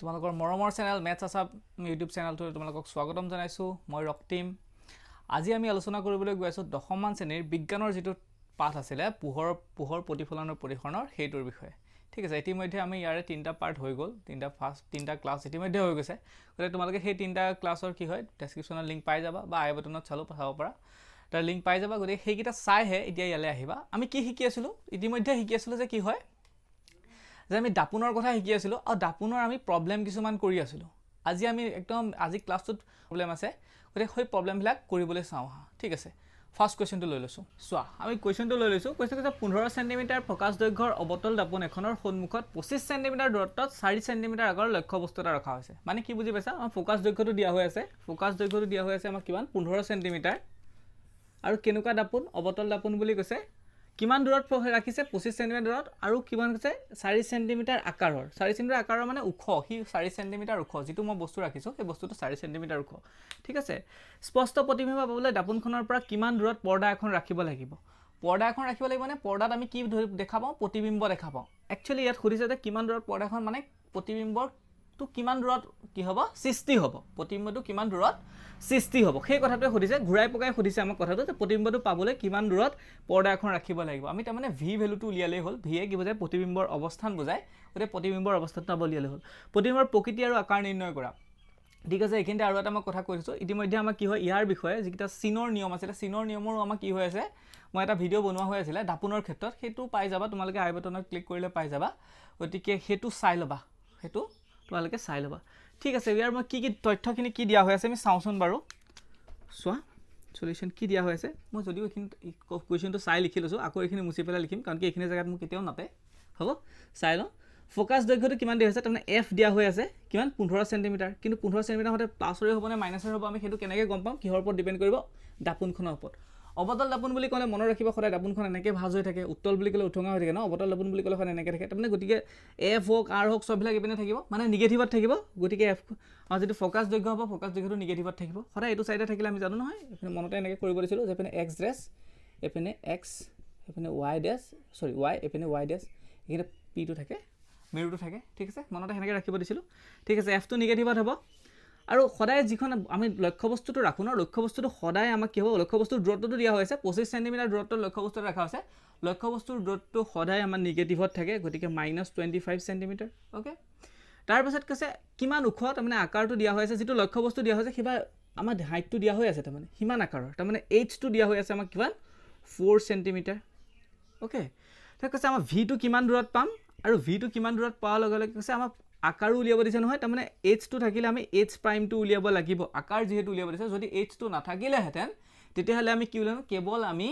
তোমালোকৰ মৰমৰ channel maths আছাপ ইউটিউব চেনেলটোলৈ তোমালোকক স্বাগতম জনাইছোঁ মই ৰক্তিম আজি আমি আলোচনা কৰিবলৈ গৈ আছোঁ দশমমান শ্ৰেণীৰ বিজ্ঞানৰ যিটো পাঠ আছিলে পোহৰ পোহৰ প্ৰতিফলনৰ পৰিসৰণৰ সেইটোৰ বিষয়ে ঠিক আছে ইতিমধ্যে আমি ইয়াৰে তিনিটা পাৰ্ট হৈ গ'ল তিনিটা ফাৰ্ষ্ট তিনিটা ক্লাছ ইতিমধ্যে হৈ গৈছে গতিকে তোমালোকে সেই তিনিটা ক্লাছৰ কি হয় ডেছক্ৰিপশ্যনত লিংক পাই যাবা বা আই বটনত চালো পঠাব পৰা তাৰ লিংক পাই যাবা গতিকে সেইকেইটা চাইহে এতিয়া ইয়ালৈ আহিবা আমি কি শিকি আছিলোঁ ইতিমধ্যে শিকি আছিলোঁ যে কি হয় যে আমি দাপোনৰ কথা শিকি আছিলোঁ আৰু দাপোনৰ আমি প্ৰব্লেম কিছুমান কৰি আছিলোঁ আজি আমি একদম আজি ক্লাছটোত প্ৰব্লেম আছে গতিকে সেই প্ৰব্লেমবিলাক কৰিবলৈ চাওঁ হা ঠিক আছে ফাৰ্ষ্ট কুৱেশ্যনটো লৈ লৈছোঁ চোৱা আমি কুৱেশ্যনটো লৈ লৈছোঁ কুৱেশ্যন কৈছে পোন্ধৰ চেণ্টিমিটাৰ প্ৰকাশ দৈৰ্ঘ্যৰ অবতল দাপোন এখনৰ সন্মুখত পঁচিছ চেণ্টিমিটাৰ দূৰত্বত চাৰি চেণ্টিমিটাৰ আগৰ লক্ষ্য বস্তু এটা ৰখা হৈছে মানে কি বুজি পাইছা আমাৰ ফ'কাছ দৈৰ্ঘ্যটো দিয়া হৈ আছে ফ'কাছ দৈৰ্ঘ্যটো দিয়া হৈ আছে আমাক কিমান পোন্ধৰ চেণ্টিমিটাৰ আৰু কেনেকুৱা দাপোন অৱতল দাপোন বুলি কৈছে কিমান দূৰত ৰাখিছে পঁচিছ চেণ্টিমিটাৰ দূৰত আৰু কিমান আছে চাৰি চেণ্টিমিটাৰ আকাৰৰ চাৰি চেণ্টিমিটাৰ আকাৰৰ মানে ওখ সি চাৰি চেণ্টিমিটাৰ ওখ যিটো মই বস্তু ৰাখিছোঁ সেই বস্তুটো চাৰি চেণ্টিমিটাৰ ওখ ঠিক আছে স্পষ্ট প্ৰতিভা পাবলৈ দাপোনখনৰ পৰা কিমান দূৰত পৰ্দা এখন ৰাখিব লাগিব পৰ্দা এখন ৰাখিব লাগিব মানে পৰ্দাত আমি কি দেখা পাওঁ প্ৰতিবিম্ব দেখা পাওঁ একচুৱেলি ইয়াত সুধিছে যে কিমান দূৰত পৰ্দাখন মানে প্ৰতিবিম্বৰ প্ৰতিম্বটো কিমান দূৰত কি হ'ব সৃষ্টি হ'ব প্ৰতিম্বটো কিমান দূৰত সৃষ্টি হ'ব সেই কথাটোৱে সুধিছে ঘূৰাই পকাই সুধিছে আমাক কথাটো যে প্ৰতিম্বটো পাবলৈ কিমান দূৰত পৰ্দা এখন ৰাখিব লাগিব আমি তাৰমানে ভি ভেলুটো উলিয়ালেই হ'ল ভিয়ে কি বুজায় প্ৰতিবিম্বৰ অৱস্থান বুজায় গতিকে প্ৰতিবিম্বৰ অৱস্থাটো পাব উলিয়ালেই হ'ল প্ৰতিম্বৰ প্ৰকৃতি আৰু আকাৰ নিৰ্ণয় কৰা ঠিক আছে এইখিনিতে আৰু এটা মই কথা কৈ দিছোঁ ইতিমধ্যে আমাৰ কি হয় ইয়াৰ বিষয়ে যিকেইটা চীনৰ নিয়ম আছিলে চীনৰ নিয়মৰো আমাৰ কি হৈ আছে মই এটা ভিডিঅ' বনোৱা হৈ আছিলে দাপোনৰ ক্ষেত্ৰত সেইটো পাই যাবা তোমালোকে আই বটনত ক্লিক কৰিলে পাই যাবা গতিকে সেইটো চাই ল'বা সেইটো তোমালোকে চাই ল'বা ঠিক আছে ইয়াৰ মই কি কি তথ্যখিনি কি দিয়া হৈ আছে আমি চাওঁচোন বাৰু চোৱা চলিউশ্যন কি দিয়া হৈ আছে মই যদিও এইখিনি কুৱেশ্যনটো চাই লিখি লৈছোঁ আকৌ এইখিনি মুচি পেলাই লিখিম কাৰণ কি এইখিনি জেগাত মোক কেতিয়াও নাপায় হ'ব চাই লওঁ ফ'কাছ দৈৰ্ঘ্যটো কিমান দিয়া হৈছে তাৰমানে এফ দিয়া হৈ আছে কিমান পোন্ধৰ চেণ্টিমিটাৰ কিন্তু পোন্ধৰ চেণ্টিমিটাৰ হওঁতে প্লাছৰে হ'ব নে মাইনাছৰে হ'ব আমি সেইটো কেনেকৈ গম পাম কিহৰ ওপৰত ডিপেণ্ড কৰিব দাপোনখনৰ ওপৰত অবতল দাপোন বুলি ক'লে মনত ৰাখিব সদায় দাপোনখন এনেকৈ ভাজ হৈ থাকে উত্তল বুলি ক'লে উঠঙা হৈ থাকে ন অবতল দাপোন বুলি ক'লে সদায় এনেকৈ থাকে তাৰমানে গতিকে এফ হওক আৰ হওক চববিলাক এইপিনে থাকিব মানে নিগেটিভত থাকিব গতিকে এফ যিটো ফ'কাছ যোগ্য হ'ব ফ'কাছ যোগ্যটো নিগেটিভত থাকিব সদায় এইটো চাইডে থাকিলে আমি জানো নহয় এইপিনে মনতে এনেকৈ কৰিব দিছিলোঁ যে এইপিনে এক্স ড্ৰেছ এইপিনে এক্স এইপিনে ৱাই ড্ৰেছ চৰি ৱাই এইপিনে ৱাই ড্ৰেছ এইখিনি পিটো থাকে মেৰুটো থাকে ঠিক আছে মনতে সেনেকৈ ৰাখিব দিছিলোঁ ঠিক আছে এফটো নিগেটিভত হ'ব আৰু সদায় যিখন আমি লক্ষ্যবস্তুটো ৰাখোঁ ন লক্ষ্যবস্তুটো সদায় আমাক কি হ'ব লক্ষ্যবস্তুৰ দূৰত্বটো দিয়া হৈ আছে পঁচিছ চেণ্টিমিটাৰ দূৰত্বত লক্ষ্যবস্তুটো ৰখা হৈছে লক্ষ্যবস্তুৰ দূৰত্বটো সদায় আমাৰ নিগেটিভত থাকে গতিকে minus twenty five centimetre okay তাৰপিছত কৈছে কিমান ওখ তাৰমানে আকাৰটো দিয়া হৈ আছে যিটো লক্ষ্যবস্তু দিয়া হৈছে কিবা আমাৰ হাইটটো দিয়া হৈ আছে তাৰমানে সিমান আকাৰৰ তাৰমানে এইটছটো দিয়া হৈ আছে আমাক কিমান ফ'ৰ চেণ্টিমিটাৰ অ'কে তাত কৈছে আমাৰ ভিটো কিমান দূৰত পাম আৰু ভিটো কিমান দূৰত পোৱাৰ লগে লগে কৈছে আমাৰ আকাৰো উলিয়াব দিছে নহয় তাৰমানে এইচটো থাকিলে আমি এইচ প্ৰাইমটো উলিয়াব লাগিব আকাৰ যিহেতু উলিয়াব দিছে যদি এইচটো নাথাকিলেহেঁতেন তেতিয়াহ'লে আমি কি উলিয়াম কেৱল আমি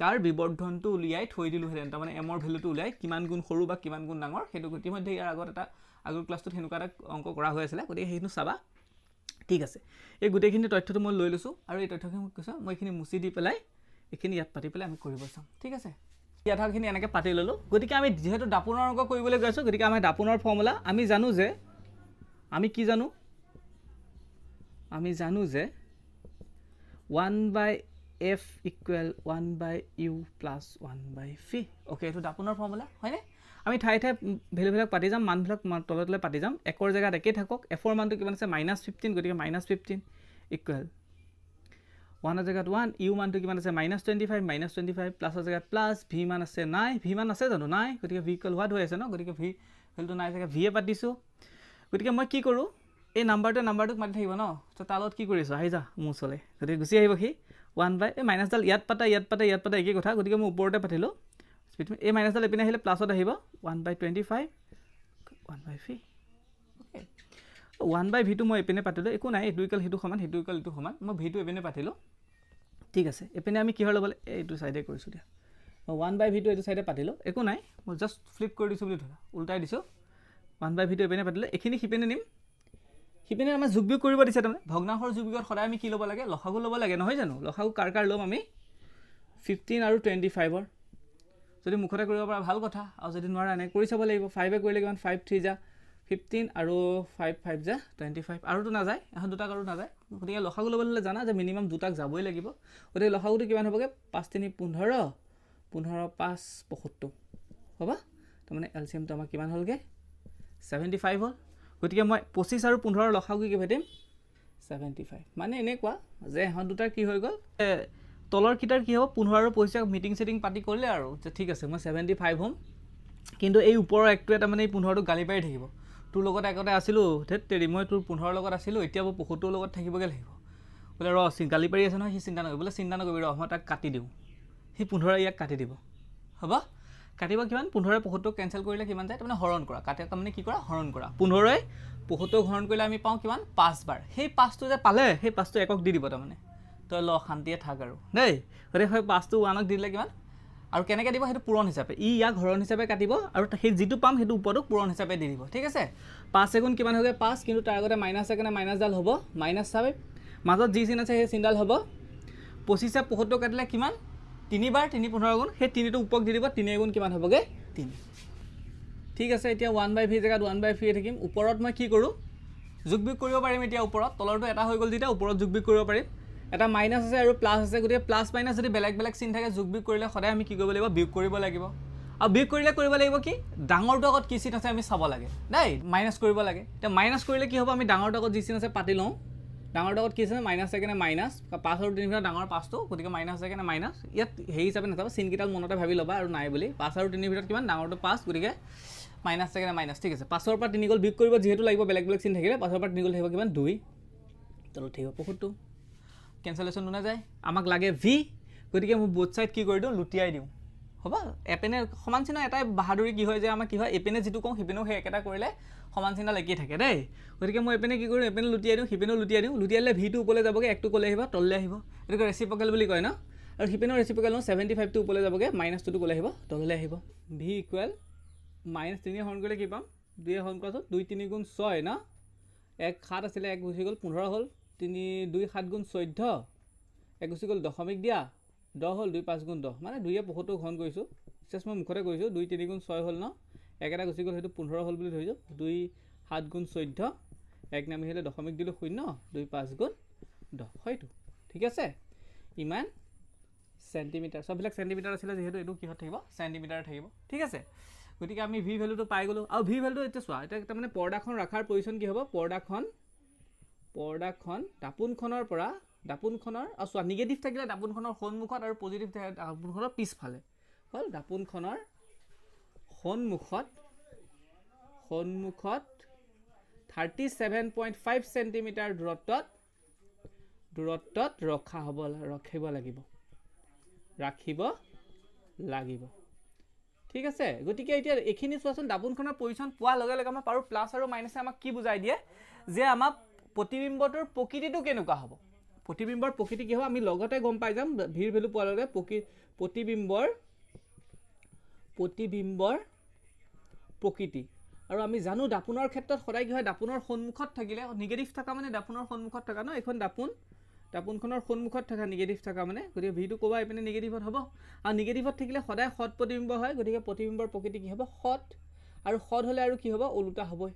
তাৰ বিবৰ্ধনটো উলিয়াই থৈ দিলোঁহেঁতেন তাৰমানে এমৰ ভেলুটো উলিয়াই কিমান গুণ সৰু বা কিমান গুণ ডাঙৰ সেইটো ইতিমধ্যে ইয়াৰ আগত এটা আগৰ ক্লাছটোত সেনেকুৱা এটা অংক কৰা হৈ আছিলে গতিকে সেইখিনি চাবা ঠিক আছে এই গোটেইখিনি তথ্যটো মই লৈ লৈছোঁ আৰু এই তথ্যখিনি কৈছোঁ মই এইখিনি মুচি দি পেলাই এইখিনি ইয়াত পাতি পেলাই আমি কৰিব চাওঁ ঠিক আছে ইয়াথাখিনি এনেকৈ পাতি ল'লোঁ গতিকে আমি যিহেতু দাপোনৰ অংক কৰিবলৈ গৈছোঁ গতিকে আমি দাপোনৰ ফৰ্মুলা আমি জানো যে আমি কি জানো আমি জানো যে one by F equal one by U plus one by V okay এইটো দাপোনৰ ফৰ্মুলা হয়নে আমি ঠাই ঠাই ভেলুবিলাক পাতি যাম মানবিলাক তলে তলে পাতি যাম একৰ জেগাত একেই থাকক এফৰ মানটো কিমান আছে মাইনাছ ফিফটিন গতিকে মাইনাছ ফিফটিন ইকুৱেল ওৱানৰ জেগাত ওৱান ইউ মানটো কিমান আছে minus twenty five minus twenty five প্লাছৰ জেগাত প্লাছ ভি মান আছে নাই ভি মান আছে জানো নাই গতিকে ভি কল হোৱাত হৈ আছে ন গতিকে ভি ভেলটো নাই চাগে ভিয়ে পাত দিছোঁ গতিকে মই কি কৰোঁ এই নাম্বাৰটোৱে নাম্বাৰটোক মাতি থাকিব ন ত' তালত কি কৰিছোঁ আহি যা মোৰ ওচৰলৈ গতিকে গুচি আহিব সি ওৱান বাই এই মাইনাছডাল ইয়াত পাতে ইয়াত পাতে ইয়াত পাতে একেই কথা গতিকে মই ওপৰতে পাতিলোঁ এই মাইনাছডাল এপিনে আহিলে প্লাছত আহিব one by twenty five one by V one by ভিটো মই এইপিনে পাতিলোঁ একো নাই এইটো ইকাল সেইটো সমান সেইটো ইকাল এইটো সমান মই ভিটো এপিনে পাতিলোঁ ঠিক আছে এইপিনে আমি কিহৰ ল'ব লাগে এইটো চাইডে কৰিছোঁ দিয়া মই ওৱান বাই ভিটো এইটো চাইডে পাতিলোঁ একো নাই মই জাষ্ট ফ্লিপ কৰি দিছোঁ বুলি ধৰা ওলটাই দিছোঁ ওৱান বাই ভিটো এইপিনে পাতিলোঁ এইখিনি সিপিনে নিম সিপিনে আমাৰ বিয়োগ কৰিব দিছে তাৰমানে ভগ্নাহৰ যোগবিয়োগত সদায় আমি কি ল'ব লাগে লসাগু ল'ব লাগে নহয় জানো লসাগু কাৰ কাৰ ল'ম আমি ফিফটিন আৰু টুৱেণ্টি ফাইভৰ যদি মুখতে কৰিব পৰা ভাল কথা আৰু যদি নোৱাৰা এনেকৈ কৰি চাব লাগিব ফাইভে কৰিলে কিমান ফাইভ থ্ৰী যা ফিফটিন আৰু ফাইভ ফাইভ যে টুৱেণ্টি ফাইভ আৰুতো নাযায় এখন দুটাক আৰু নাযায় গতিকে লখাগু ল'ব হ'লে জানা যে মিনিমাম দুটাক যাবই লাগিব গতিকে লখাগুটো কিমান হ'বগৈ পাঁচ তিনি পোন্ধৰ পোন্ধৰ পাঁচ পঁয়সত্তৰ হ'ব তাৰমানে এলচিয়ামটো আমাৰ কিমান হ'লগৈ ছেভেণ্টি ফাইভ হ'ল গতিকে মই পঁচিছ আৰু পোন্ধৰ লখাগুৰি কি ভাটিম ছেভেণ্টি ফাইভ মানে এনেকুৱা যে এখন দুটাৰ কি হৈ গ'ল তলৰ কিটাৰ কি হ'ব পোন্ধৰ আৰু পঁচিছক মিটিং চিটিং পাতি কৰিলে আৰু যে ঠিক আছে মই ছেভেণ্টি ফাইভ হ'ম কিন্তু এই ওপৰৰ এক্টোৱে তাৰমানে এই পোন্ধৰটো গালি পাৰি থাকিব তোৰ লগত আগতে আছিলোঁ তেৰি মই তোৰ পোন্ধৰৰ লগত আছিলোঁ এতিয়া মই পশুটোৰ লগত থাকিবগৈ লাগিব বোলে ৰ গালি পাৰি আছে নহয় সি চিন্তা নকৰিব বোলে চিন্তা নকৰিবি ৰ মই তাক কাটি দিওঁ সি পোন্ধৰ ইয়াক কাটি দিব হ'ব কাটিব কিমান পোন্ধৰে পশুটোক কেঞ্চেল কৰিলে কিমান যায় তাৰমানে হৰণ কৰা কাটি তাৰমানে কি কৰা হৰণ কৰা পোন্ধৰে পশুটোক হৰণ কৰিলে আমি পাওঁ কিমান পাঁচবাৰ সেই পাঁচটো যে পালে সেই পাঁচটো একক দি দিব তাৰমানে তই ল শান্তিয়ে থাক আৰু দেই গতিকে সেই পাঁচটো ওৱানক দি দিলে কিমান আৰু কেনেকৈ দিব সেইটো পূৰণ হিচাপে ই ইয়াক হৰণ হিচাপে কাটিব আৰু সেই যিটো পাম সেইটো ওপৰতো পূৰণ হিচাপে দি দিব ঠিক আছে পাঁচ এগুণ কিমান হৈগৈ পাঁচ কিন্তু তাৰ আগতে মাইনাছ আছে এগুণে মাইনাছডাল হ'ব মাইনাছ চাবে মাজত যি চিন আছে সেই চিনডাল হ'ব পঁচিছে পঁয়সত্তৰ কাটিলে কিমান তিনিবাৰ তিনি পোন্ধৰ গুণ সেই তিনিটো ওপৰক দি দিব তিনি এগুণ কিমান হ'বগৈ তিনি ঠিক আছে এতিয়া ওৱান বাই ভিৰ জেগাত ওৱান বাই ফ্ৰীয়ে থাকিম ওপৰত মই কি কৰোঁ যোগ বিগ কৰিব পাৰিম এতিয়া ওপৰত তলৰটো এটা হৈ গ'ল যেতিয়া ওপৰত যোগ বিগ কৰিব পাৰিম এটা মাইনাছ আছে আৰু প্লাছ আছে গতিকে প্লাছ মাইনাছ যদি বেলেগ বেলেগ চিন থাকে যোগ বিয়োগ কৰিলে সদায় আমি কি কৰিব লাগিব বিয়োগ কৰিব লাগিব আৰু বিয়োগ কৰিলে কৰিব লাগিব কি ডাঙৰটো আগত কি চিন আছে আমি চাব লাগে দেই মাইনাছ কৰিব লাগে এতিয়া মাইনাছ কৰিলে কি হ'ব আমি ডাঙৰটো আগত যি চিন আছে পাতি লওঁ ডাঙৰ আগত কি আছে মাইনাছ থাকে নে মাইনাছ পাঁচ আৰু তিনি ভিতৰত ডাঙৰ পাঁচটো গতিকে মাইনাছ থাকে নে মাইনাছ ইয়াত সেই হিচাপে নাচাব চিনকেইটাক মনতে ভাবি ল'বা আৰু নাই বুলি পাঁচ আৰু তিনিৰ ভিতৰত কিমান ডাঙৰটো পাঁচ গতিকে মাইনাছ থাকে নে মাইনাছ ঠিক আছে পাঁচৰ পৰা তিনি গ'ল বিয়োগ কৰিব যিহেতু লাগিব বেলেগ বেলেগ চিন থাকিলে পাঁচৰ পৰা তিনি গ'ল থাকিব কিমান দুই তলত ঠিক হ'ব বহুতটো কেঞ্চেলেশ্যন নোনা যায় আমাক লাগে ভি গতিকে মোৰ বোথ ছাইড কি কৰি দিওঁ লুটিয়াই দিওঁ হ'ব এপেনে সমান চিহ্ন এটাই বাহাদুৰী কি হয় যে আমাক কি হয় এপেনে যিটো কওঁ সিপিনেও সেই একেটা কৰিলে সমান চিনা লাগিয়ে থাকে দেই গতিকে মই এপিনে কি কৰোঁ এপিনে লুটিয়াই দিওঁ সিপিনেও লুটিয়াই দিওঁ লুটিয়ালে ভিটো ওপৰলৈ যাবগৈ একটো ক'লে আহিব তললৈ আহিব গতিকে ৰেচিপকেল বুলি কয় ন আৰু সিপিনেও ৰেচিপকেল লওঁ ছেভেণ্টি ফাইভটো ওপৰলৈ যাবগৈ মাইনাছ টুটো ক'লে আহিব তললৈ আহিব ভি ইকুৱেল মাইনাছ তিনিয়ে হৰণ কৰিলে কি পাম দুয়ে হৰণ কৰাছোঁ দুই তিনি গুণ ছয় ন এক সাত আছিলে এক গুচি গ'ল পোন্ধৰ হ'ল তিনি দুই সাত গুণ চৈধ্য একুশি গ'ল দশমিক দিয়া দহ হ'ল দুই পাঁচ গুণ দহ মানে দুয়ে পোহৰটো ঘন কৰিছোঁ চেছ মই মুখতে কৰিছোঁ দুই তিনি গুণ ছয় হ'ল ন একেটা গুচি গ'ল সেইটো পোন্ধৰ হ'ল বুলি ধৰিছোঁ দুই সাত গুণ চৈধ্য এক নামি আহিলে দশমিক দিলোঁ শূন্য দুই পাঁচ গুণ দহ হয়তো ঠিক আছে ইমান চেণ্টিমিটাৰ চববিলাক চেণ্টিমিটাৰ আছিলে যিহেতু এইটো কিহত থাকিব চেণ্টিমিটাৰ থাকিব ঠিক আছে গতিকে আমি ভি ভেলুটো পাই গ'লোঁ আৰু ভি ভেলুটো এতিয়া চোৱা এতিয়া তাৰমানে পৰ্দাখন ৰখাৰ প্ৰয়োজন কি হ'ব পৰ্দাখন পৰ্দাখন দাপোনখনৰ পৰা দাপোনখনৰ আৰু চোৱা নিগেটিভ থাকিলে দাপোনখনৰ সন্মুখত আৰু পজিটিভ থাকিলে দাপোনখনৰ পিছফালে হ'ল দাপোনখনৰ সন্মুখত সন্মুখত thirty seven point five centimetre দূৰত্বত দূৰত্বত ৰখা হ'ব ৰখিব লাগিব ৰাখিব লাগিব ঠিক আছে গতিকে এতিয়া এইখিনি চোৱাচোন দাপোনখনৰ পজিশ্যন পোৱাৰ লগে লগে আমাৰ পাৰোঁ প্লাছ আৰু মাইনাছে আমাক কি বুজাই দিয়ে যে আমাক প্ৰতিবিম্বটোৰ প্ৰকৃতিটো কেনেকুৱা হ'ব প্ৰতিবিম্বৰ প্ৰকৃতি কি হ'ব আমি লগতে গম পাই যাম ভিৰ ভেলু পোৱাৰ লগে প্ৰতিবিম্বৰ প্ৰতিবিম্বৰ প্ৰকৃতি আৰু আমি জানো দাপোনৰ ক্ষেত্ৰত সদায় কি হয় দাপোনৰ সন্মুখত থাকিলে নিগেটিভ থকা মানে দাপোনৰ সন্মুখত থকা ন এইখন দাপোন দাপোনখনৰ সন্মুখত থকা নিগেটিভ থকা মানে গতিকে ভিটো ক'বা এইপিনে নিগেটিভত হ'ব আৰু নিগেটিভত থাকিলে সদায় সৎ প্ৰতিবিম্ব হয় গতিকে প্ৰতিবিম্বৰ প্ৰকৃতি কি হ'ব সৎ আৰু সৎ হ'লে আৰু কি হ'ব ওলোটা হ'বই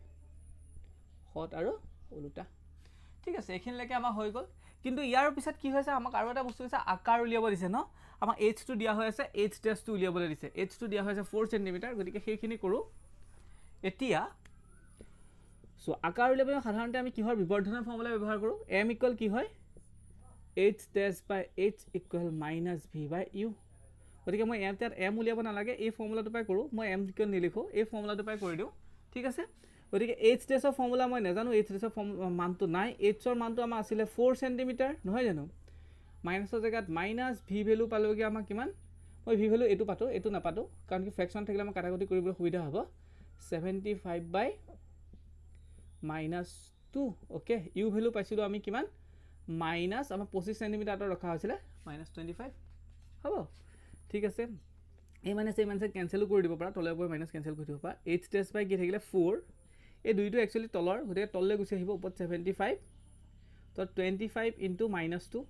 সৎ আৰু ওলোটা ঠিক আছে এইখিনিলৈকে আমাৰ হৈ গ'ল কিন্তু ইয়াৰ পিছত কি হৈছে আমাক আৰু এটা বস্তু হৈছে আকাৰ উলিয়াব দিছে ন আমাক এইচটো দিয়া হৈ আছে এইচ ডেচটো উলিয়াবলৈ দিছে এইচটো দিয়া হৈ আছে ফ'ৰ চেণ্টিমিটাৰ গতিকে সেইখিনি কৰোঁ এতিয়া চ' আকাৰ উলিয়াবলৈ সাধাৰণতে আমি কিহৰ বিবৰ্ধনৰ ফৰ্মুলা ব্যৱহাৰ কৰোঁ এম ইকুৱেল কি হয় H dash by H equal minus V by U গতিকে মই এম তাত এম উলিয়াব নালাগে এই ফৰ্মুলাটোৰ পৰাই কৰোঁ মই এম ইকুৱেল নিলিখোঁ এই ফৰ্মুলাটোৰ পৰাই কৰি দিওঁ ঠিক আছে গতিকে এইচ ডেছৰ ফৰ্মুলা মই নাজানো এইচ ডেছৰ ফৰ্ম মানটো নাই এইচৰ মানটো আমাৰ আছিলে ফ'ৰ চেণ্টিমিটাৰ নহয় জানো মাইনাছৰ জেগাত মাইনাছ ভি ভেলু পালোগৈ আমাৰ কিমান মই ভি ভেলু এইটো পাতোঁ এইটো নাপাতোঁ কাৰণ কি ফ্ৰেকশ্যন থাকিলে আমাৰ কাটাকুটি কৰিবলৈ সুবিধা হ'ব seventy five by minus two okay U value পাইছিলোঁ আমি কিমান মাইনাছ আমাৰ পঁচিছ চেণ্টিমিটাৰ ৰখা হৈছিলে মাইনাছ টুৱেণ্টি ফাইভ হ'ব ঠিক আছে এই মাইনাছ এই মাইনাছে কেঞ্চেলো কৰি দিব পাৰা তলে গৈ মাইনাছ কেঞ্চেল কৰি দিব পাৰা এইচ ডেছ বাই কি থাকিলে ফ'ৰ এই দুইটো একচুৱেলি তলৰ গতিকে তললৈ গুচি আহিব ওপৰত চেভেণ্টি ফাইভ তো twenty five into minus two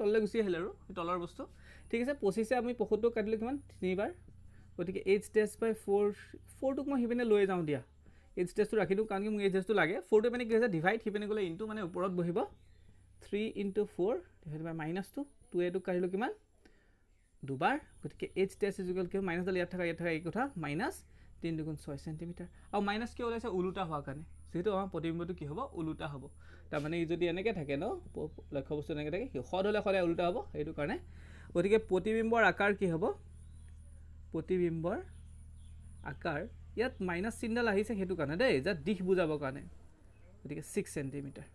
তললৈ গুচি আহিলে আৰু তলৰ বস্তু ঠিক আছে পঁচিছে আমি পশুটোক কাটিলোঁ কিমান তিনিবাৰ গতিকে এইট ষ্টেজ বাই ফ'ৰ ফ'ৰটোক মই সিপিনে লৈ যাওঁ দিয়া এইট ষ্টেজটো ৰাখি দিওঁ কাৰণ কি মোক এইট ষ্টেজটো লাগে ফ'ৰটো মানে কি হৈছে ডিভাইড সিপিনে গ'লে ইণ্টু মানে ওপৰত বহিব three into four divide by minus two two এটোক কাঢ়িলোঁ কিমান দুবাৰ গতিকে এইট ষ্টেজ ইজুকেল কি মাইনাছডাল ইয়াত থকা ইয়াত থকা এই কথা মাইনাছ তিনি দুগুণ ছয় চেণ্টিমিটাৰ আৰু মাইনাছ কি ওলাইছে ওলোটা হোৱাৰ কাৰণে যিহেতু আমাৰ প্ৰতিবিম্বটো কি হ'ব ওলোটা হ'ব তাৰমানে ই যদি এনেকৈ থাকে ন লক্ষ্য বস্তু এনেকৈ থাকে সদ হ'লে সদায় ওলোটা হ'ব সেইটো কাৰণে গতিকে প্ৰতিবিম্বৰ আকাৰ কি হ'ব প্ৰতিবিম্বৰ আকাৰ ইয়াত মাইনাছ চিনডাল আহিছে সেইটো কাৰণে দেই যাত দিশ বুজাবৰ কাৰণে গতিকে ছিক্স চেণ্টিমিটাৰ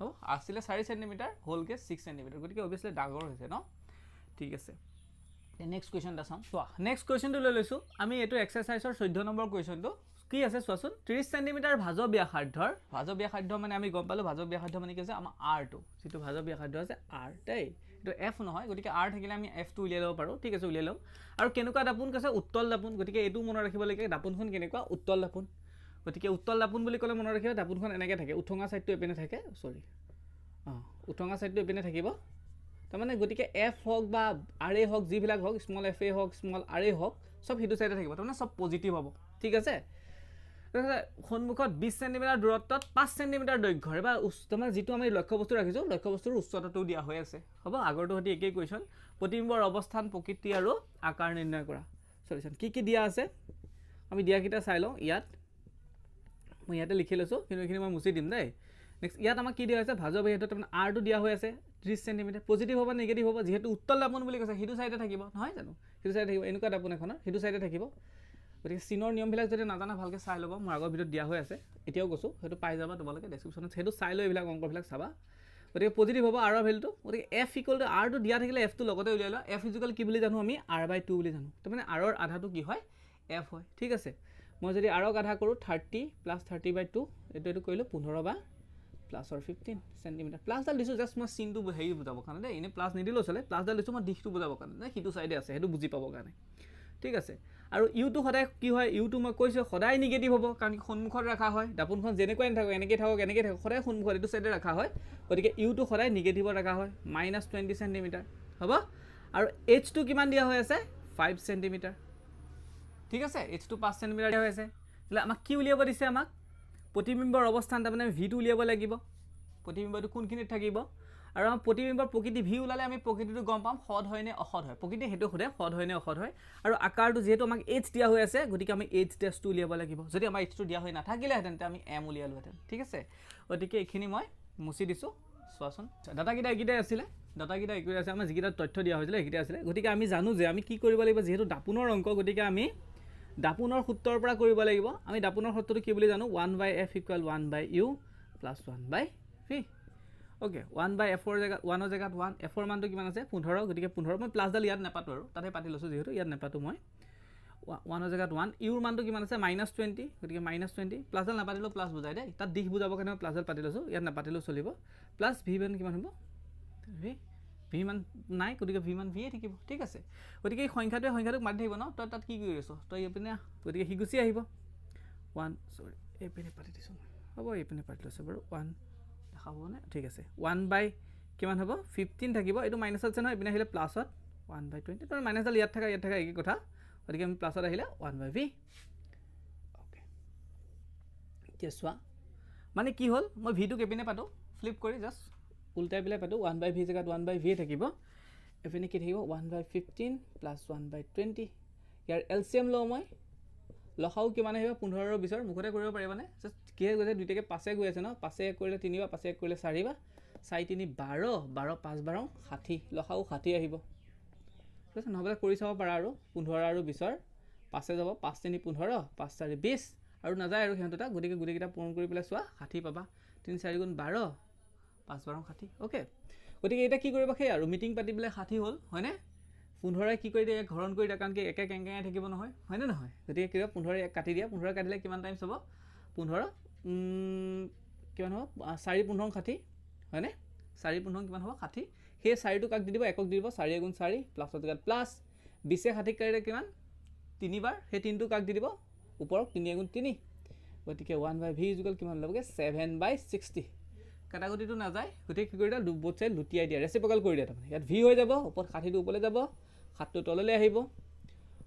হ'ব আছিলে চাৰি চেণ্টিমিটাৰ হ'লগৈ ছিক্স চেণ্টিমিটাৰ গতিকে অভিয়াছলি ডাঙৰ হৈছে ন ঠিক আছে নেক্সট কুৱেশ্যন এটা চাওঁ চোৱা নেক্সট কুৱেশ্যনটো লৈ লৈছোঁ আমি এইটো এক্সাৰচাইজৰ চৈধ্য নম্বৰ কুৱেশ্যনটো কি আছে চোৱাচোন ত্ৰিছ চেণ্টিমিটাৰ ভাজ ব্যাসাৰ্ধৰ ভাজ ব্যাসাৰ্ধ মানে আমি গম পালোঁ ভাজ ব্যাসাৰ্ধ মানে কি হৈছে আমাৰ আৰটো যিটো ভাজ ব্যাসাৰ্ধ আছে আৰ দেই এইটো এফ নহয় গতিকে আৰ থাকিলে আমি এফটো উলিয়াই ল'ব পাৰোঁ ঠিক আছে উলিয়াই ল'ম আৰু কেনেকুৱা দাপোন কৈছে উত্তল দাপোন গতিকে এইটো মনত ৰাখিব লাগে দাপোনখন কেনেকুৱা উত্তল দাপোন গতিকে উত্তল দাপোন বুলি ক'লে মনত ৰাখিব দাপোনখন এনেকৈ থাকে উঠঙা ছাইডটো এপিনে থাকে চৰি অঁ উঠঙা ছাইডটো এপিনে থাকিব তাৰমানে গতিকে এফ হওক বা আৰ এ হওক যিবিলাক হওক স্মল এফ এ হওক স্মল আৰ এ হওক চব সেইটো চাইডে থাকিব তাৰমানে চব পজিটিভ হ'ব ঠিক আছে তাৰপিছত সন্মুখত বিছ চেণ্টিমিটাৰ দূৰত্বত পাঁচ চেণ্টিমিটাৰ দৈৰ্ঘ্যৰে বা উচ্চ তাৰমানে যিটো আমি লক্ষ্যবস্তু ৰাখিছোঁ লক্ষ্যবস্তুৰ উচ্চতাটো দিয়া হৈ আছে হ'ব আগৰটো সৈতে একেই কুৱেশ্যন প্ৰতিম্বৰ অৱস্থান প্ৰকৃতি আৰু আকাৰ নিৰ্ণয় কৰা চলিচন কি কি দিয়া আছে আমি দিয়াকেইটা চাই লওঁ ইয়াত মই ইয়াতে লিখি লৈছোঁ কিন্তু এইখিনি মই মুচি দিম দেই নেক্সট ইয়াত আমাক কি দিয়া হৈছে ভাজৰ বিহেতু তাৰমানে আৰটো দিয়া হৈ আছে ত্ৰিছ চেণ্টিমিটাৰ পজিটিভ হ'ব নিগেটিভ হ'ব যিহেতু উত্তল দামন বুলি কৈছে সেইটো চাইডে থাকিব নহয় জানো সেইটো চাইডে থাকিব এনেকুৱা দাপোন এখনৰ সেইটো চাইডে থাকিব গতিকে চিনৰ নিয়মবিলাক যদি নাজানা ভালকৈ চাই ল'ব মোৰ আগৰ ভিডিঅ'ত দিয়া হৈ আছে এতিয়াও কৈছোঁ সেইটো পাই যাবা তোমালোকে ডেছক্ৰিপশ্যনত সেইটো চাই লৈ এইবিলাক অংকবিলাক চাবা গতিকে পজিটিভ হ'ব আৰৰ ভেলটো গতিকে এফ ইকুৱেল টু আৰটো দিয়া থাকিলে এফটো লগতে উলিয়াই লোৱা এফ ইজুকেল কি বুলি জানো আমি আৰ বাই টু বুলি জানো তাৰমানে আৰৰ আধাটো কি হয় এফ হয় ঠিক আছে মই যদি আৰক আধা কৰোঁ thirty plus thirty by two এইটো এইটো কৰিলোঁ পোন্ধৰ বা প্লাছৰ ফিফটিন চেণ্টিমিটাৰ প্লাছডাল দিছোঁ জাষ্ট মই চিনটো হেৰি বুজাবৰ কাৰণে দেই এনেই প্লাছ নিদিলেও চলে প্লাছডাল দিছোঁ মই দিশটো বুজাবৰ কাৰণে দেই সেইটো চাইডে আছে সেইটো বুজি পাবৰ কাৰণে ঠিক আছে আৰু ইউটো সদায় কি হয় ইউটো মই কৈছোঁ সদায় নিগেটিভ হ'ব কাৰণ সন্মুখত ৰখা হয় দাপোনখন যেনেকুৱাই নাথাকক এনেকৈয়ে থাকক এনেকৈয়ে থাকক সদায় সন্মুখত এইটো চাইডে ৰখা হয় গতিকে ইউটো সদায় নিগেটিভত ৰখা হয় মাইনাছ টুৱেণ্টি চেণ্টিমিটাৰ হ'ব আৰু এইচটো কিমান দিয়া হৈ আছে ফাইভ চেণ্টিমিটাৰ ঠিক আছে এইচটো পাঁচ চেণ্টিমিটাৰ দিয়া হৈ আছে আমাক কি উলিয়াব দিছে আমাক প্ৰতিবিম্বৰ অৱস্থান তাৰমানে ভিটো উলিয়াব লাগিব প্ৰতিবিম্বটো কোনখিনিত থাকিব আৰু আমাৰ প্ৰতিবিম্বৰ প্ৰকৃতি ভি ওলালে আমি প্ৰকৃতিটো গম পাম সদ হয়নে অসদ হয় প্ৰকৃতি সেইটো সোধে সদ হয়নে অসদ হয় আৰু আকাৰটো যিহেতু আমাক এইচ দিয়া হৈ আছে গতিকে আমি এইচ টেষ্টটো উলিয়াব লাগিব যদি আমাৰ এইচটো দিয়া হৈ নাথাকিলেহেঁতেন তেতিয়া আমি এম উলিয়ালোহেঁতেন ঠিক আছে গতিকে এইখিনি মই মুচি দিছোঁ চোৱাচোন ডাটাকেইটা এইকেইটাই আছিলে ডাটাকেইটা এইকেইটাই আছে আমাৰ যিকেইটা তথ্য দিয়া হৈছিলে সেইকেইটাই আছিলে গতিকে আমি জানো যে আমি কি কৰিব লাগিব যিহেতু দাপোনৰ অংক গতিকে আমি দাপোনৰ সূত্ৰৰ পৰা কৰিব লাগিব আমি দাপোনৰ সূত্ৰটো কি বুলি জানো one by F equal one by U plus one by V okay one by এফৰ জেগাত ওৱানৰ জেগাত ওৱান এফৰ মানটো কিমান আছে পোন্ধৰ গতিকে পোন্ধৰ মই প্লাছডাল ইয়াত নাপাতোঁ আৰু তাতে পাতি লৈছোঁ যিহেতু ইয়াত নাপাতোঁ মই ওৱানৰ জেগাত ওৱান ইউৰ মানটো কিমান আছে মাইনাছ টুৱেণ্টি গতিকে মাইনাছ টুৱেণ্টি প্লাছডাল নাপাতিলেও প্লাছ বুজাই দেই তাত দিশ বুজাবৰ কাৰণে মই প্লাছডাল পাতি লৈছোঁ ইয়াত নাপাতিলেও চলিব প্লাছ ভি বেন কিমান হ'ব ভি ভি মান নাই গতিকে ভি মান ভিয়ে থাকিব ঠিক আছে গতিকে এই সংখ্যাটোৱে সংখ্যাটোক মাতি থাকিব ন তই তাত কি কৰি আছ তই এইপিনে গতিকে সি গুচি আহিব ওৱান চৰি এইপিনে পাতি দিছোঁ হ'ব এইপিনে পাতি লৈছোঁ বাৰু ওৱান দেখা হ'বনে ঠিক আছে ওৱান বাই কিমান হ'ব ফিফটিন থাকিব এইটো মাইনাছত আছে নহয় এইপিনে আহিলে প্লাছত ওৱান বাই টুৱেণ্টি তোমাৰ মাইনাছডাল ইয়াত থকা ইয়াত থকা একেই কথা গতিকে আমি প্লাছত আহিলে ওৱান বাই ভি অ'কে এতিয়া চোৱা মানে কি হ'ল মই ভিটোক এইপিনে পাতোঁ ফ্লিপ কৰি জাষ্ট ওলটাই পেলাই পাতোঁ ওৱান বাই ভি জেগাত ওৱান বাই ভিয়ে থাকিব এইপিনে কি থাকিব one by fifteen plus one by twenty ইয়াৰ এল চি এম লওঁ মই লখাও কিমান আহিব পোন্ধৰ বিছৰ মুখতে কৰিব পাৰিবানে জাষ্ট কিহে গৈছে দুইটাকে পাছে গৈ আছে ন পাছে এক কৰিলে তিনিবাৰ পাছে এক কৰিলে চাৰিবাৰ চাৰি তিনি বাৰ বাৰ পাঁচ বাৰ ষাঠি লখাও ষাঠি আহিব ঠিক আছে নহ'লে কৰি চাব পাৰা আৰু পোন্ধৰ আৰু বিছৰ পাছে যাব পাঁচ তিনি পোন্ধৰ পাঁচ চাৰি বিছ আৰু নাযায় আৰু সিহঁতৰ তাত গতিকে গোটেইকেইটা পূৰণ কৰি পেলাই চোৱা ষাঠি পাবা তিনি চাৰিগুণ বাৰ পাঁচবাৰ ষাঠি অ'কে গতিকে এতিয়া কি কৰিব সেই আৰু মিটিং পাতি পেলাই ষাঠি হ'ল হয়নে পোন্ধৰে কি কৰি দিয়ে ঘৰণ কৰি দিয়া কাৰণ কি একে কেংকেঙাই থাকিব নহয় হয়নে নহয় গতিকে কি কৰিব পোন্ধৰে কাটি দিয়া পোন্ধৰ কাটিলে কিমান টাইমছ হ'ব পোন্ধৰ কিমান হ'ব চাৰি পোন্ধৰ ষাঠি হয়নে চাৰি পোন্ধৰ কিমান হ'ব ষাঠি সেই চাৰিটো কাক দি দিব একক দি দিব চাৰি এগুণ চাৰি প্লাছৰ জেগাত প্লাছ বিছে ষাঠিক কাটিলে কিমান তিনিবাৰ সেই তিনিটো কাক দি দিব ওপৰক তিনি এগুণ তিনি গতিকে ওৱান বাই ভি যুগত কিমান ল'বগৈ ছেভেন বাই ছিক্সটি কাটাগুটিটো নাযায় গোটেই কি কৰি দিয়া দুবোধ চাইড লুটিয়াই দিয়া ৰেচিপকাল কৰি দিয়ে তাৰমানে ইয়াত ভি হৈ যাব ওপৰত ষাঠিটো ওপৰলৈ যাব সাতটো তললৈ আহিব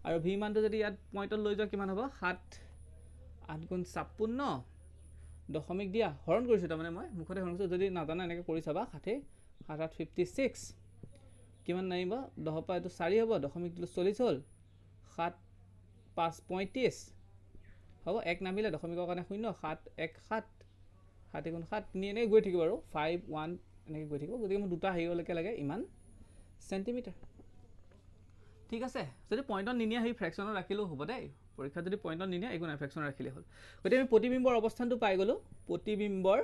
আৰু ভি মানটো যদি ইয়াত পইণ্টত লৈ যোৱা কিমান হ'ব সাত আঠ গুণ ছাপন্ন দশমিক দিয়া হৰণ কৰিছোঁ তাৰমানে মই মুখতে হৰণ কৰিছোঁ যদি নাজানা এনেকৈ কৰি চাবা ষাঠি সাত আঠ ফিফটি ছিক্স কিমান নামিব দহৰ পৰা এইটো চাৰি হ'ব দশমিক দিলোঁ চল্লিছ হ'ল সাত পাঁচ পঁয়ত্ৰিছ হ'ব এক নামিলে দশমিকৰ কাৰণে শূন্য সাত এক সাত ষাঠিগুণ সাত তিনি এনেকৈ গৈ থাকিব আৰু ফাইভ ওৱান এনেকৈ গৈ থাকিব গতিকে মোৰ দুটা হেৰিলৈকে লাগে ইমান চেণ্টিমিটাৰ ঠিক আছে যদি পইণ্টত নিনিয়া সেই ফ্ৰেকশ্যনত ৰাখিলেও হ'ব দেই পৰীক্ষাত যদি পইণ্টত নিনিয়া একো নাই ফ্ৰেকশ্যনত ৰাখিলেই হ'ল গতিকে আমি প্ৰতিবিম্বৰ অৱস্থানটো পাই গ'লোঁ প্ৰতিবিম্বৰ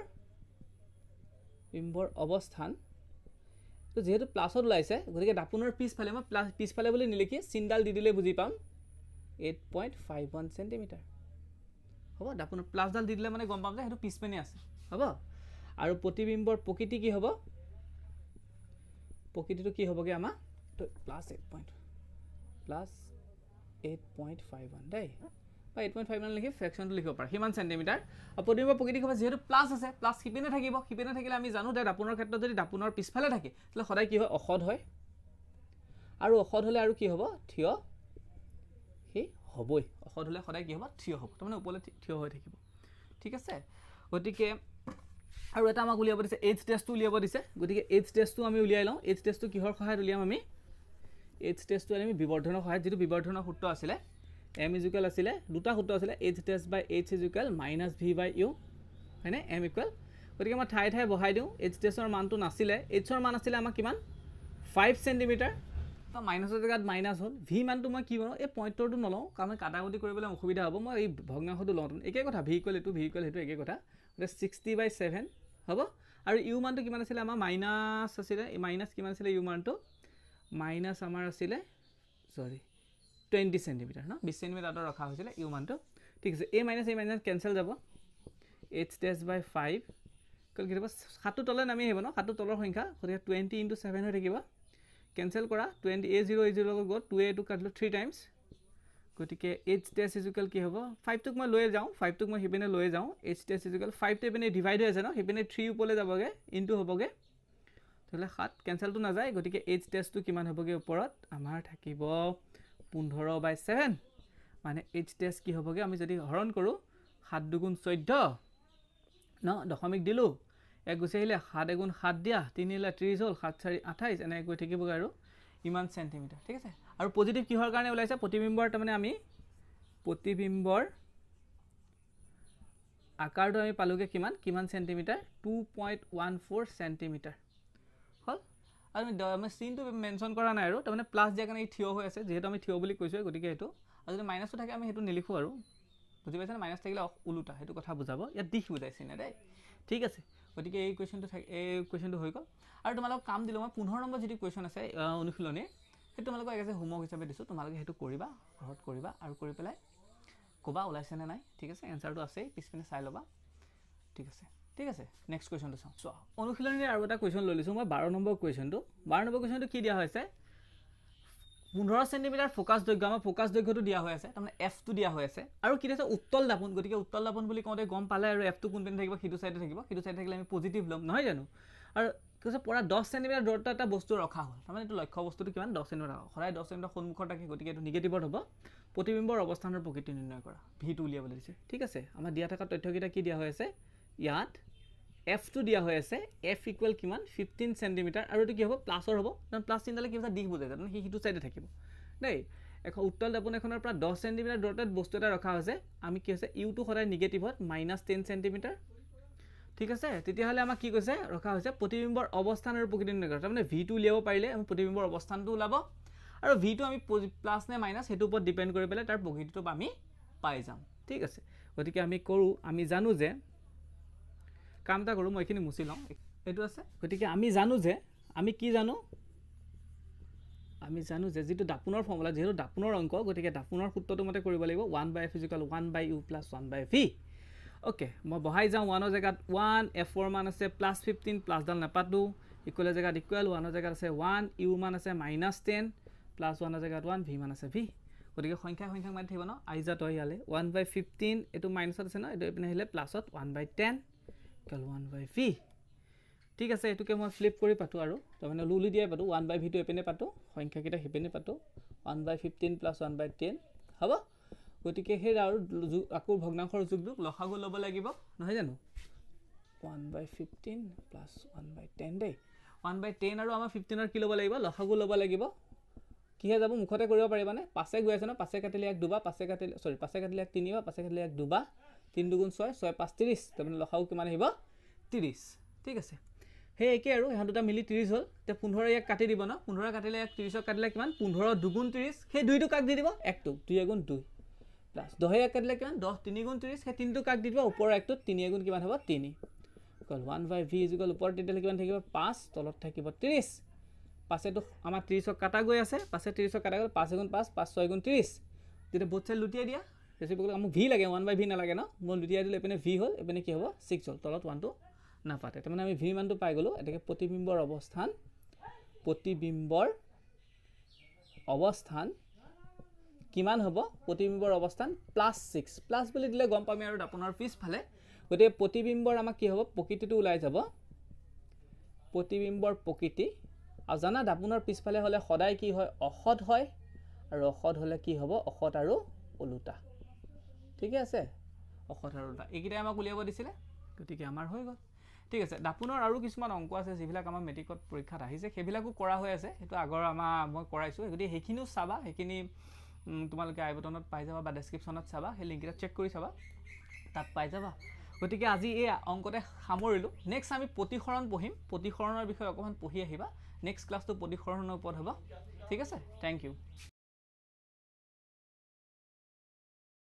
বিম্বৰ অৱস্থান তো যিহেতু প্লাছত ওলাইছে গতিকে দাপোনৰ পিছফালে মই প্লাছ পিছফালে বুলি নিলিখি চিনডাল দি দিলেই বুজি পাম eight point five one centimetre হ'ব দাপোনৰ প্লাছডাল দি দিলে মানে গম পাম যে সেইটো পিছপেনে আছে হ'ব আৰু প্ৰতিবিম্বৰ প্ৰকৃতি কি হ'ব প্ৰকৃতিটো কি হ'বগৈ আমাৰ তো plus eight point plus eight point five one দেই বা এইট পইণ্ট ফাইভ ওৱান লিখি ফ্ৰেকশ্যনটো লিখিব পাৰে সিমান চেণ্টিমিটাৰ আৰু প্ৰতিবিম্বৰ প্ৰকৃতি হ'ব যিহেতু প্লাছ আছে প্লাছ সিপিনে থাকিব সিপিনে থাকিলে আমি জানো যে দাপোনৰ ক্ষেত্ৰত যদি দাপোনৰ পিছফালে থাকে তেতিয়াহ'লে সদায় কি হয় ঔষধ হয় আৰু ঔষধ হ'লে আৰু কি হ'ব থিয় সেই হ'বই ঔষধ হ'লে সদায় কি হ'ব থিয় হ'ব তাৰমানে ওপৰলৈ থিয় হৈ থাকিব ঠিক আছে গতিকে আৰু এটা আমাক উলিয়াব দিছে এইচ টেষ্টটো উলিয়াব দিছে গতিকে এইচ টেষ্টটো আমি উলিয়াই লওঁ এইচ টেষ্টটো কিহৰ সহায়ত উলিয়াম আমি এইচ টেষ্টটো আমি বিবৰ্ধনৰ সহায়ত যিটো বিবৰ্ধনৰ সূত্ৰ আছিলে এম ইজুকেল আছিলে দুটা সূত্ৰ আছিলে H test by H equal minus V by U হয়নে এম ইকুৱেল গতিকে মই ঠায়ে ঠায়ে বহাই দিওঁ এইচ টেষ্টৰ মানটো নাছিলে এইচৰ মান আছিলে আমাৰ কিমান ফাইভ চেণ্টিমিটাৰ তো মাইনাছৰ জেগাত মাইনাছ হ'ল ভি মানটো মই কি বনাওঁ এই পইণ্টৰটো নলওঁ কাৰণ কাটাকুটি কৰিবলৈ অসুবিধা হ'ব মই এই ভগ্নাংশটো লওঁ একেই কথা ভি ইকুৱেল এইটো ভি ইকুৱেল সেইটো একেই কথা গতি ছিক্সটি বাই ছেভেন হ'ব আৰু ইউ মানটো কিমান আছিলে আমাৰ মাইনাছ আছিলে মাইনাছ কিমান আছিলে ইউ মানটো মাইনাছ আমাৰ আছিলে চৰি টুৱেণ্টি চেণ্টিমিটাৰ ন বিছ চেণ্টিমিটাৰ তাতে ৰখা হৈছিলে ইউ মানটো ঠিক আছে A minus A minus cancel যাব এইচ ডেচ বাই ফাইভ কল কেতিয়াবা সাতটো তলে নামি আহিব ন সাতটো তলৰ সংখ্যা গতিকে টুৱেণ্টি ইণ্টু ছেভেন হৈ থাকিব কেঞ্চেল কৰা টুৱেণ্টি এ জিৰ' এ জিৰ' লগত গ' টু কাটিলোঁ থ্ৰী টাইমছ গতিকে এইচ টি এছ ইজুকেল কি হ'ব ফাইভটোক মই লৈয়ে যাওঁ ফাইভটোক মই সেইপিনে লৈয়ে যাওঁ এইচ টি এছ ইজুকেল ফাইভটো এইপিনে ডিভাইড হৈ আছে ন সেইপিনে থ্ৰী ওপৰলৈ যাবগৈ ইনটো হ'বগৈ তেতিয়াহ'লে সাত কেঞ্চেলটো নাযায় গতিকে এইচ টি এছটো কিমান হ'বগৈ ওপৰত আমাৰ থাকিব পোন্ধৰ বাই ছেভেন মানে এইচ টি এছ কি হ'বগৈ আমি যদি হৰণ কৰোঁ সাত দুগুণ চৈধ্য ন দশমিক দিলোঁ এক গুচি আহিলে সাত এগুণ সাত দিয়া তিনি হ'লে ত্ৰিছ হ'ল সাত চাৰি আঠাইছ এনেকৈ গৈ থাকিবগৈ আৰু ইমান চেণ্টিমিটাৰ ঠিক আছে আৰু পজিটিভ কিহৰ কাৰণে ওলাইছে প্ৰতিবিম্বৰ তাৰমানে আমি প্ৰতিবিম্বৰ আকাৰটো আমি পালোগৈ কিমান কিমান centimetre two point one four centimetre হ'ল আৰু আমি চিনটো মেনশ্যন কৰা নাই আৰু তাৰমানে প্লাছ দিয়া কাৰণে ই থিয় হৈ আছে যিহেতু আমি থিয় বুলি কৈছোঁ গতিকে সেইটো আৰু যদি মাইনাছটো থাকে আমি সেইটো নিলিখোঁ আৰু বুজি পাইছেনে মাইনাছ থাকিলে ওলোটা সেইটো কথা বুজাব ইয়াত দিশ বুজাইছে নে দেই ঠিক আছে গতিকে এই কুৱেশ্যনটো থাকে এই কুৱেশ্যনটো হৈ গ'ল আৰু তোমালোকক কাম দিলোঁ মই পোন্ধৰ নম্বৰ যিটো কুৱেশ্যন আছে অনুশীলনীৰ সেই তোমালোকক একেজে হোমৱৰ্ক হিচাপে দিছোঁ তোমালোকে সেইটো কৰিবা ঘৰত কৰিবা আৰু কৰি পেলাই ক'বা ওলাইছেনে নাই ঠিক আছে এনচাৰটো আছেই পিছপিনে চাই ল'বা ঠিক আছে ঠিক আছে নেক্সট কুৱেশ্যনটো চাওঁ চোৱা অনুশীলনীৰে আৰু এটা কুৱেশ্যন লৈ লৈছোঁ মই বাৰ নম্বৰ কুৱেশ্যনটো বাৰ নম্বৰ কুৱেশ্যনটো কি দিয়া হৈছে পোন্ধৰ চেণ্টিমিটাৰ ফ'কাছ দৈৰ্ঘ্য আমাৰ ফ'কাছ দৈৰ্ঘ্যটো দিয়া হৈ আছে তাৰমানে এফটো দিয়া হৈ আছে আৰু কি আছে উত্তল দাপোন গতিকে উত্তল দাপোন বুলি কওঁতে গম পালে আৰু এফটো কোনপিনে থাকিব সেইটো চাইডে থাকিব সেইটো চাইডে থাকিলে আমি পজিটিভ ল'ম নহয় জানো আৰু কৈছে পৰা দহ চেণ্টিমিটাৰ দূৰত্ব এটা বস্তু ৰখা হ'ল তাৰমানে এইটো লক্ষ্য বস্তুটো কিমান দহ চেণ্টিমিটাৰ হ'ব সদায় দহ চেণ্টিমিটাৰ সন্মুখত থাকে গতিকে এইটো নিগেটিভত হ'ব প্ৰতিবিম্বৰ অৱস্থানৰ প্ৰকৃতি নিৰ্ণয় কৰা ভিটো উলিয়াবলৈ দিছে ঠিক আছে আমাৰ দিয়া থকা তথ্যকেইটা কি দিয়া হৈ আছে ইয়াত এফটো দিয়া হৈ আছে এফ ইকুৱেল কিমান ফিফটিন চেণ্টিমিটাৰ আৰু এইটো কি হ'ব প্লাছৰ হ'ব কাৰণ প্লাছ চিন্তালে কি হৈছে দিশ বুজায় কাৰণ সেই সিটো চাইডে থাকিব দেই এখন উত্তল দাপোন এখনৰ পৰা দহ চেণ্টিমিটাৰ দূৰত বস্তু এটা ৰখা হৈছে আমি কি হৈছে ইউটো সদায় নিগেটিভত মাইনাছ টেন চেণ্টিমিটাৰ ঠিক আছে তেতিয়াহ'লে আমাক কি কৈছে ৰখা হৈছে প্ৰতিবিম্বৰ অৱস্থান আৰু প্ৰকৃতি নিৰ্ণয় তাৰমানে ভিটো উলিয়াব পাৰিলে আমি প্ৰতিবিম্বৰ অৱস্থানটো ওলাব আৰু ভিটো আমি প্লাছ নে মাইনাছ সেইটোৰ ওপৰত ডিপেণ্ড কৰি পেলাই তাৰ প্ৰকৃতিটো আমি পাই যাম ঠিক আছে গতিকে আমি কৰোঁ আমি জানো যে কাম এটা কৰোঁ মই এইখিনি মুচি লওঁ এইটো আছে গতিকে আমি জানো যে আমি কি জানো আমি জানো যে যিটো দাপোনৰ ফৰ্মুলা যিহেতু দাপোনৰ অংক গতিকে দাপোনৰ সূত্ৰটো মতে কৰিব লাগিব one by F equal one by U plus one by V okay মই বহাই যাওঁ ওৱানৰ জেগাত ওৱান এফৰ মান আছে প্লাছ ফিফটিন প্লাছডাল নাপাতোঁ ইকুৱেলৰ জেগাত ইকুৱেল ওৱানৰ জেগাত আছে ওৱান ইউ মান আছে মাইনাছ টেন প্লাছ ওৱানৰ জেগাত ওৱান ভি মান আছে ভি গতিকে সংখ্যা সংখ্যা মাৰি থাকিব ন আহি যা তই ইয়ালে ওৱান বাই ফিফটিন এইটো মাইনাছত আছে ন এইটো এইপিনে আহিলে প্লাছত one by ten equal one by V ঠিক আছে এইটোকে মই ফ্লিপ কৰি পাতোঁ আৰু তাৰমানে লুলি দিয়াই পাতোঁ ওৱান বাই ভিটো এইপিনে পাতোঁ সংখ্যাকেইটা সেইপিনে পাতোঁ one by fifteen plus one by ten হ'ব গতিকে সেই আৰু আকৌ ভগ্নাংশৰ যোগযোগ লসাগু ল'ব লাগিব নহয় জানো one by fifteen plus one by ten দেই ওৱান বাই টেন আৰু আমাৰ ফিফটিনৰ কি ল'ব লাগিব লসাগু ল'ব লাগিব কিহে যাব মুখতে কৰিব পাৰিবানে পাছে গৈ আছে ন পাছে কাটিলে এক দুবা পাছে কাটিলে চৰি পাছে কাটিলে এক তিনিবা পাছে কাটিলে এক দুবা তিনি দুগুণ ছয় ছয় পাঁচ ত্ৰিছ তাৰমানে লসাগু কিমান আহিব ত্ৰিছ ঠিক আছে সেই একেই আৰু সিহঁত দুটা মিলি ত্ৰিছ হ'ল এতিয়া পোন্ধৰ ইয়াক কাটি দিব ন পোন্ধৰ কাটিলে ইয়াক ত্ৰিছক কাটিলে কিমান পোন্ধৰ দুগুণ ত্ৰিছ সেই দুইটো কাক দি দিব একটো দুই এগুণ দুই প্লাছ দহে একে দিলে কিমান দহ তিনি গুণ ত্ৰিছ সেই তিনিটো কাক দি দিব ওপৰৰ একটোত তিনি এগুণ কিমান হ'ব তিনি গ'ল ওৱান বাই ভি ইজিকল ওপৰত দি দিলে কিমান থাকিব পাঁচ তলত থাকিব ত্ৰিছ পাছেতো আমাৰ ত্ৰিছক কাটা গৈ আছে পাছে ত্ৰিছক কাটা গ'ল পাঁচ এগুণ পাঁচ পাঁচ ছয় গুণ ত্ৰিছ তেতিয়া বুথ চাইড লুটিয়াই দিয়া ৰেচিপি কৰিলে মোক ভি লাগে ওৱান বাই ভি নালাগে ন মই লুটিয়াই দিলোঁ এইপিনে ভি হ'ল এইপিনে কি হ'ব ছিক্স হ'ল তলত ওৱানটো নাপাতে তাৰমানে আমি ভি মানটো পাই গ'লোঁ এতিয়া প্ৰতিবিম্বৰ অৱস্থান প্ৰতিবিম্বৰ অৱস্থান কিমান হ'ব প্ৰতিবিম্বৰ অৱস্থান প্লাছ ছিক্স প্লাছ বুলি দিলে গম পামে আৰু দাপোনৰ পিছফালে গতিকে প্ৰতিবিম্বৰ আমাক কি হ'ব প্ৰকৃতিটো ওলাই যাব প্ৰতিবিম্বৰ প্ৰকৃতি আৰু জানা দাপোনৰ পিছফালে হ'লে সদায় কি হয় অসৎ হয় আৰু অসদ হ'লে কি হ'ব অসৎ আৰু ওলোটা ঠিকে আছে অসত আৰু ওলোটা এইকেইটাই আমাক উলিয়াব দিছিলে গতিকে আমাৰ হৈ গ'ল ঠিক আছে দাপোনৰ আৰু কিছুমান অংক আছে যিবিলাক আমাৰ মেট্ৰিকত পৰীক্ষাত আহিছে সেইবিলাকো কৰা হৈ আছে সেইটো আগৰ আমাৰ মই কৰাইছোঁ গতিকে সেইখিনিও চাবা সেইখিনি তোমালোকে আই বটনত পাই যাবা বা ডেছক্ৰিপশ্যনত চাবা সেই লিংককেইটা চেক কৰি চাবা তাত পাই যাবা গতিকে আজি এই অংকতে সামৰিলোঁ নেক্সট আমি প্ৰতিসৰণ পঢ়িম প্ৰতিসৰণৰ বিষয়ে অকণমান পঢ়ি আহিবা নেক্সট ক্লাছটো প্ৰতিসৰণৰ ওপৰত হ'ব ঠিক আছে থেংক ইউ